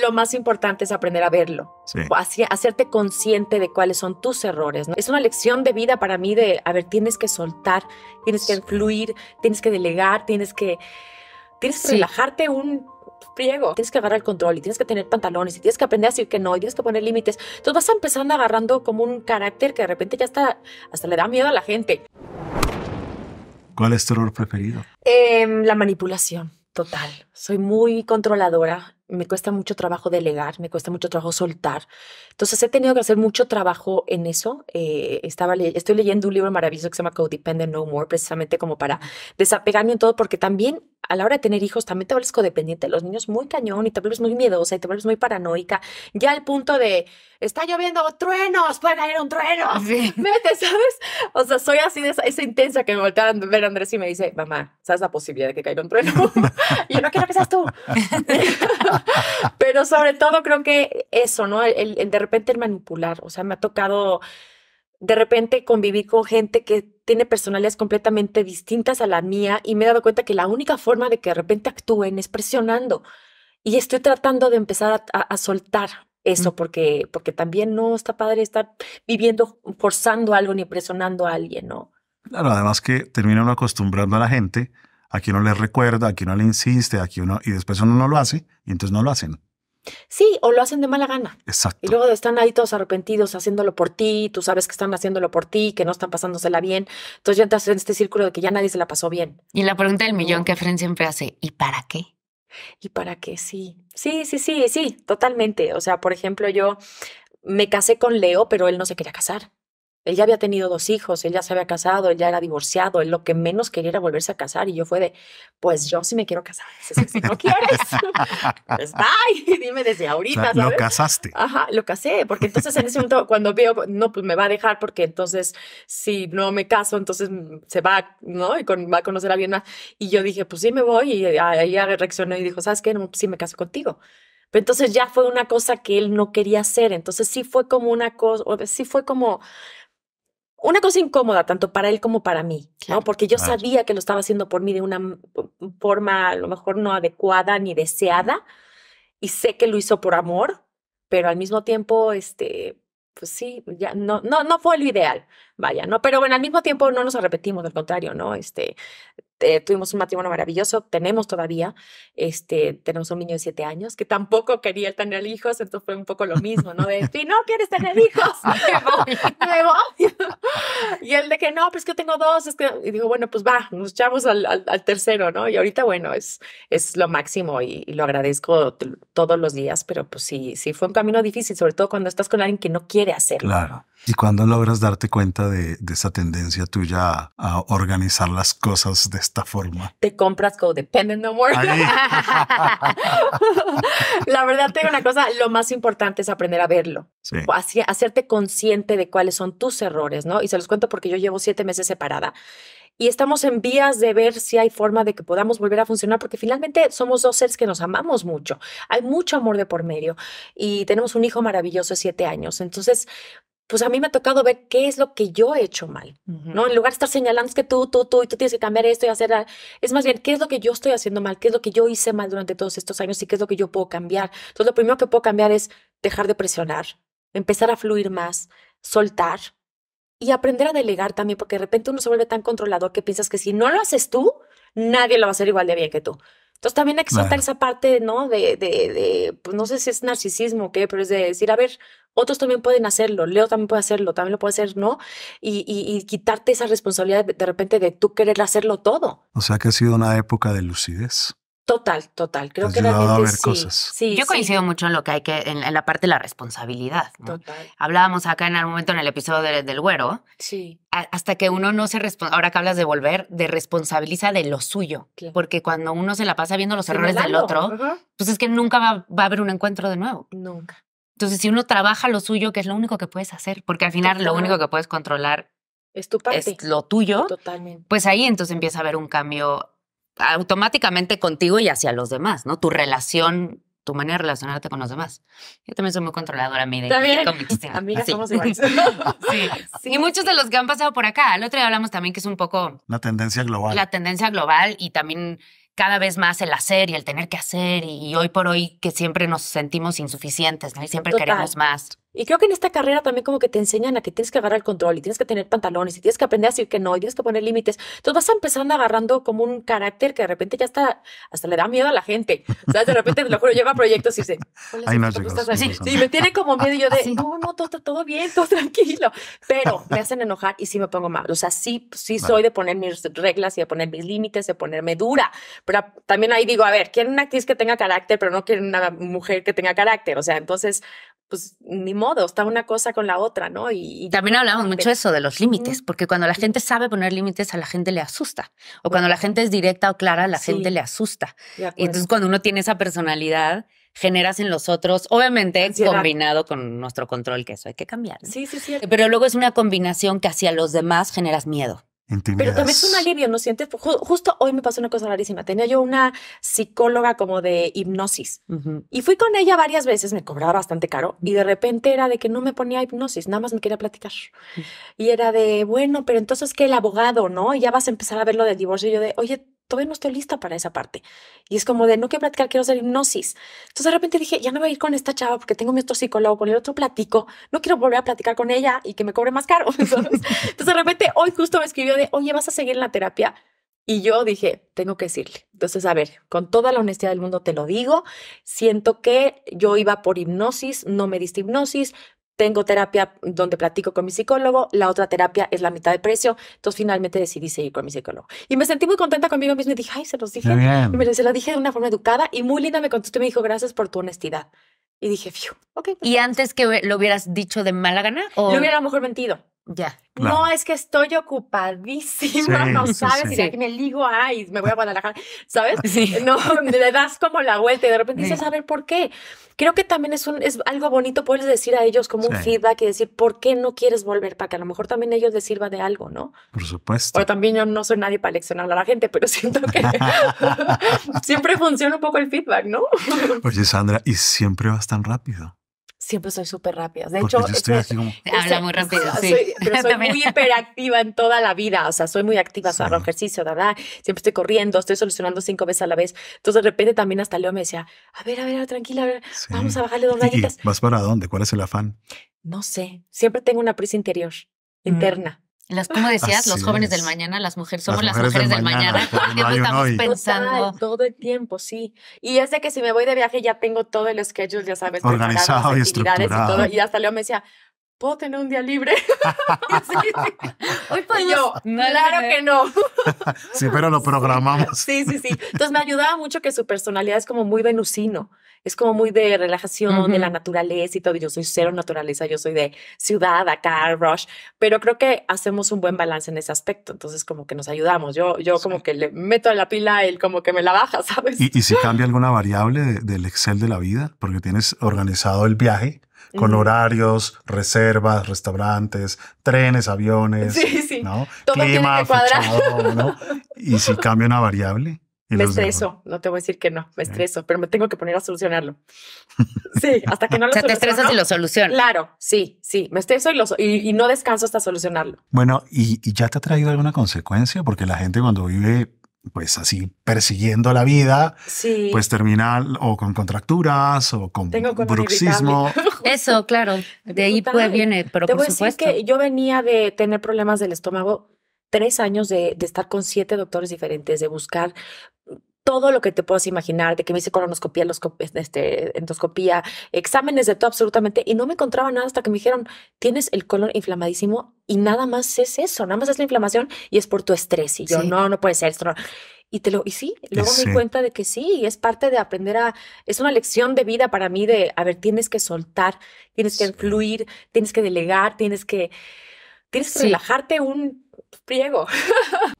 lo más importante es aprender a verlo, hacerte consciente de cuáles son tus errores. Es una lección de vida para mí de, a ver, tienes que soltar, tienes que fluir, tienes que delegar, tienes que, relajarte un friego, tienes que agarrar el control y tienes que tener pantalones y tienes que aprender a decir que no y tienes que poner límites. Entonces vas empezando agarrando como un carácter que de repente ya está, hasta le da miedo a la gente. ¿Cuál es tu error preferido? Em, la manipulación total. Soy muy controladora, me cuesta mucho trabajo delegar, me cuesta mucho trabajo soltar. Entonces he tenido que hacer mucho trabajo en eso. Eh, estaba estoy leyendo un libro maravilloso que se llama Codependent No More, precisamente como para desapegarme en todo, porque también a la hora de tener hijos también te vuelves codependiente los niños muy cañón y te vuelves muy miedosa y te vuelves muy paranoica. Ya al punto de, está lloviendo truenos, puede caer un trueno. Vete, ¿sabes? O sea, soy así de esa, intensa que me voltean a ver a Andrés y me dice, mamá, ¿sabes la posibilidad de que caiga un trueno? y yo no quiero que seas tú. Pero sobre todo creo que eso, ¿no? el de repente el manipular. O sea, me ha tocado de repente conviví con gente que tiene personalidades completamente distintas a la mía y me he dado cuenta que la única forma de que de repente actúen es presionando. Y estoy tratando de empezar a, soltar eso porque, porque también no está padre estar viviendo, forzando algo ni presionando a alguien, ¿no? Claro, además que termina uno acostumbrando a la gente a quien uno le recuerda, a quien uno le insiste, a uno, y después uno no lo hace, y entonces no lo hacen. Sí, o lo hacen de mala gana. Exacto. Y luego están ahí todos arrepentidos haciéndolo por ti, tú sabes que están haciéndolo por ti, que no están pasándosela bien. Entonces ya entras en este círculo de que ya nadie se la pasó bien. Y la pregunta del millón que Fren siempre hace, ¿y para qué? ¿Y para qué? Sí. Sí, sí, sí, sí, totalmente. O sea, por ejemplo, yo me casé con Leo, pero él no se quería casar. Él ya había tenido dos hijos, él ya se había casado, él ya era divorciado, él lo que menos quería era volverse a casar y yo fue de, pues yo sí me quiero casar, si no quieres, pues bye, dime desde ahorita. O Lo casaste. Ajá, lo casé, porque entonces en ese momento cuando veo, no, pues me va a dejar porque entonces si no me caso, entonces mm, se va, ¿no? Y va a conocer a alguien más. Y yo dije, pues sí me voy y ahí reaccionó y dijo, ¿sabes qué? No, pues sí me caso contigo. Pero entonces ya fue una cosa que él no quería hacer, entonces sí fue como una cosa, sí fue como una cosa incómoda tanto para él como para mí, ¿no? Porque yo sabía que lo estaba haciendo por mí de una forma a lo mejor no adecuada ni deseada y sé que lo hizo por amor, pero al mismo tiempo este pues sí, ya no no no fue lo ideal, vaya, ¿no? Pero bueno, al mismo tiempo no nos arrepentimos, al contrario, ¿no? Este eh, tuvimos un matrimonio maravilloso, tenemos todavía, este, tenemos un niño de siete años que tampoco quería tener hijos, entonces fue un poco lo mismo, ¿no? De, si no quieres tener hijos, Y él de que, no, pues que tengo dos, es que, y digo, bueno, pues va, nos echamos al, al, tercero, ¿no? Y ahorita, bueno, es, es lo máximo y, lo agradezco todos los días, pero pues sí, sí, fue un camino difícil, sobre todo cuando estás con alguien que no quiere hacerlo. Claro. ¿Y cuándo logras darte cuenta de, esa tendencia tuya a, organizar las cosas de esta forma? Te compras como Dependent no more. la verdad, tengo una cosa, lo más importante es aprender a verlo. hacerte consciente de cuáles son tus errores, ¿no? Y se los cuento porque yo llevo siete meses separada y estamos en vías de ver si hay forma de que podamos volver a funcionar, porque finalmente somos dos seres que nos amamos mucho, hay mucho amor de por medio y tenemos un hijo maravilloso de siete años. Entonces, pues a mí me ha tocado ver qué es lo que yo he hecho mal, ¿no? En lugar de estar señalando es que tú, tú, tú, y tú tienes que cambiar esto y hacer, es más bien, ¿qué es lo que yo estoy haciendo mal? ¿Qué es lo que yo hice mal durante todos estos años y qué es lo que yo puedo cambiar? Entonces, lo primero que puedo cambiar es dejar de presionar, empezar a fluir más, soltar y aprender a delegar también, porque de repente uno se vuelve tan controlador que piensas que si no lo haces tú, nadie lo va a hacer igual de bien que tú. Entonces también hay que soltar esa parte, ¿no? De, de, de pues, no sé si es narcisismo o qué, pero es de decir, a ver, otros también pueden hacerlo, Leo también puede hacerlo, también lo puede hacer, ¿no? Y, y, y quitarte esa responsabilidad de, repente de tú querer hacerlo todo. O sea que ha sido una época de lucidez. Total, total. Creo que va a ver cosas. Yo coincido mucho en lo que hay que, en, la parte de la responsabilidad. Total. Hablábamos acá en algún momento en el episodio del güero. Sí. hasta que uno no se ahora que hablas de volver, de responsabiliza de lo suyo. Porque cuando uno se la pasa viendo los errores del otro, pues es que nunca va, a haber un encuentro de nuevo. Nunca. Entonces, si uno trabaja lo suyo, que es lo único que puedes hacer, porque al final lo único que puedes controlar es tu parte. lo tuyo. Totalmente. Pues ahí entonces empieza a haber un cambio automáticamente contigo y hacia los demás, ¿no? Tu relación, tu manera de relacionarte con los demás. Yo también soy muy controladora, mí También. Amigas somos iguales. Y muchos de los que han pasado por acá. El otro día hablamos también que es un poco... La tendencia global. La tendencia global y también cada vez más el hacer y el tener que hacer y, hoy por hoy que siempre nos sentimos insuficientes, ¿no? Y siempre queremos más. Y creo que en esta carrera también como que te enseñan a que tienes que agarrar el control y tienes que tener pantalones y tienes que aprender a decir que no y tienes que poner límites. Entonces vas empezando agarrando como un carácter que de repente ya está, hasta le da miedo a la gente. O sea, de repente, te lo juro, lleva proyectos y dice, Ay, no, estás así? Sí, me tiene como miedo y yo de, no, no, todo todo bien, todo tranquilo. Pero me hacen enojar y sí me pongo mal. O sea, sí, sí soy de poner mis reglas y de poner mis límites, de ponerme dura. Pero también ahí digo, a ver, quieren una actriz que tenga carácter, pero no quieren una mujer que tenga carácter. O sea, entonces pues ni modo, está una cosa con la otra, ¿no? Y, también hablamos mucho de eso de los límites, porque cuando la gente sabe poner límites, a la gente le asusta. O cuando la gente es directa o clara, a la gente le asusta. Y entonces cuando uno tiene esa personalidad, generas en los otros, obviamente combinado con nuestro control, que eso hay que cambiar. Sí, sí, sí. Pero luego es una combinación que hacia los demás generas miedo. Pero también es un alivio, ¿no sientes? Justo hoy me pasó una cosa rarísima. Tenía yo una psicóloga como de hipnosis y fui con ella varias veces, me cobraba bastante caro y de repente era de que no me ponía hipnosis, nada más me quería platicar. Y era de, bueno, pero entonces que el abogado, ¿no? ya vas a empezar a ver lo del divorcio. Y yo de, oye, todavía no estoy lista para esa parte. Y es como de, no quiero platicar, quiero hacer hipnosis. Entonces de repente dije, ya no voy a ir con esta chava porque tengo mi otro psicólogo, con el otro platico, no quiero volver a platicar con ella y que me cobre más caro. Entonces, de repente hoy justo me escribió de, oye, vas a seguir en la terapia. Y yo dije, tengo que decirle. Entonces, a ver, con toda la honestidad del mundo te lo digo, siento que yo iba por hipnosis, no me diste hipnosis, tengo terapia donde platico con mi psicólogo, la otra terapia es la mitad de precio. Entonces finalmente decidí seguir con mi psicólogo. Y me sentí muy contenta conmigo misma y dije, ay, se los dije. se lo dije de una forma educada y muy linda me contestó y me dijo, gracias por tu honestidad. Y dije, fiu, ok. Pues ¿Y antes que lo hubieras dicho de mala gana? ¿o? Lo hubiera a lo mejor mentido. No, es que estoy ocupadísima, no sabes, y de aquí me ligo, ay, me voy a Guadalajara, ¿sabes? No, le das como la vuelta y de repente dices, a ver, ¿por qué? Creo que también es, un, algo bonito poderles decir a ellos como un feedback y decir, ¿por qué no quieres volver? Para que a lo mejor también ellos les sirva de algo, ¿no? Por supuesto. Pero también yo no soy nadie para leccionar a la gente, pero siento que siempre funciona un poco el feedback, ¿no? Oye, Sandra, y siempre vas tan rápido siempre soy súper rápida. De hecho, estoy como... habla muy rápido. Sí. muy hiperactiva en toda la vida. O sea, soy muy activa, sí. hago ejercicio, ¿verdad? Siempre estoy corriendo, estoy solucionando cinco veces a la vez. Entonces, de repente también hasta Leo me decía, a ver, a ver, tranquila, a ver, vamos a bajarle dos rayitas. ¿Vas para dónde? ¿Cuál es el afán? No sé. Siempre tengo una prisa interior, mm. interna. Las, como decías, los jóvenes del mañana, las mujeres somos las mujeres, del, mañana. Todo el tiempo estamos pensando. todo el tiempo, sí. Y es de que si me voy de viaje ya tengo todo el schedule, ya sabes, organizado y estructurado. Y, todo, y hasta Leo me decía, ¿puedo tener un día libre? Hoy podemos. Yo, claro que no. sí, pero lo programamos. Sí, sí, sí. Entonces me ayudaba mucho que su personalidad es como muy venusino. Es como muy de relajación, de la naturaleza y todo. Yo soy cero naturaleza, yo soy de ciudad, acá, rush, pero creo que hacemos un buen balance en ese aspecto. Entonces, como que nos ayudamos. Yo, yo como que le meto a la pila, él como que me la baja, ¿sabes? ¿Y, si cambia alguna variable del Excel de la vida? Porque tienes organizado el viaje con horarios, reservas, restaurantes, trenes, aviones, ¿no? Todo clima, que ¿no? Y si cambia una variable. me estreso, no te voy a decir que no, me estreso, pero me tengo que poner a solucionarlo. Sí, hasta que no lo O sea, te estresas y lo solucionas. Claro, sí, sí, me estreso y, no descanso hasta solucionarlo. Bueno, ¿y, ¿y ya te ha traído alguna consecuencia? Porque la gente cuando vive pues así persiguiendo la vida, pues terminar o con contracturas o con, bruxismo. Eso, claro, de ahí viene, pero Te por voy supuesto. Decir que yo venía de tener problemas del estómago tres años de, de estar con siete doctores diferentes, de buscar todo lo que te puedas imaginar, de que me hice colonoscopía, este, endoscopía, exámenes de todo absolutamente, y no me encontraba nada hasta que me dijeron, tienes el colon inflamadísimo y nada más es eso, nada más es la inflamación y es por tu estrés. Y yo, no, no puede ser esto. Y te lo, y sí, luego me di cuenta de que sí, es parte de aprender a, es una lección de vida para mí de, a ver, tienes que soltar, tienes que influir, tienes que delegar, tienes que, tienes que relajarte un pliego.